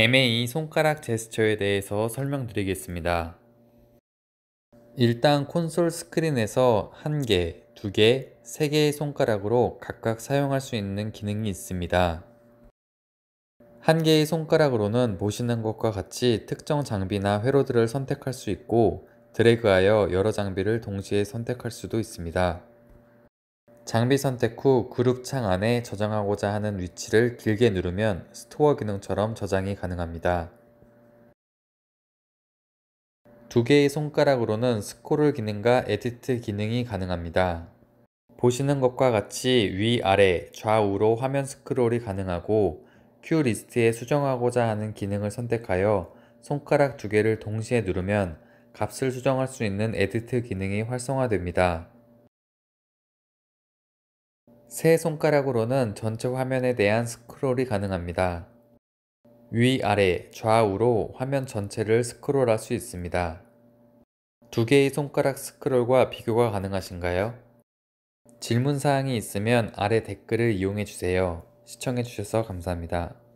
MA 손가락 제스처에 대해서 설명드리겠습니다. 일단 콘솔 스크린에서 한개두개세개의 손가락으로 각각 사용할 수 있는 기능이 있습니다. 한개의 손가락으로는 보시는 것과 같이 특정 장비나 회로들을 선택할 수 있고 드래그하여 여러 장비를 동시에 선택할 수도 있습니다. 장비 선택 후 그룹 창 안에 저장하고자 하는 위치를 길게 누르면 스토어 기능처럼 저장이 가능합니다. 두 개의 손가락으로는 스크롤 기능과 에디트 기능이 가능합니다. 보시는 것과 같이 위, 아래, 좌우로 화면 스크롤이 가능하고 큐 리스트에 수정하고자 하는 기능을 선택하여 손가락 두 개를 동시에 누르면 값을 수정할 수 있는 에디트 기능이 활성화됩니다. 세 손가락으로는 전체 화면에 대한 스크롤이 가능합니다. 위, 아래, 좌우로 화면 전체를 스크롤할 수 있습니다. 두 개의 손가락 스크롤과 비교가 가능하신가요? 질문사항이 있으면 아래 댓글을 이용해주세요. 시청해주셔서 감사합니다.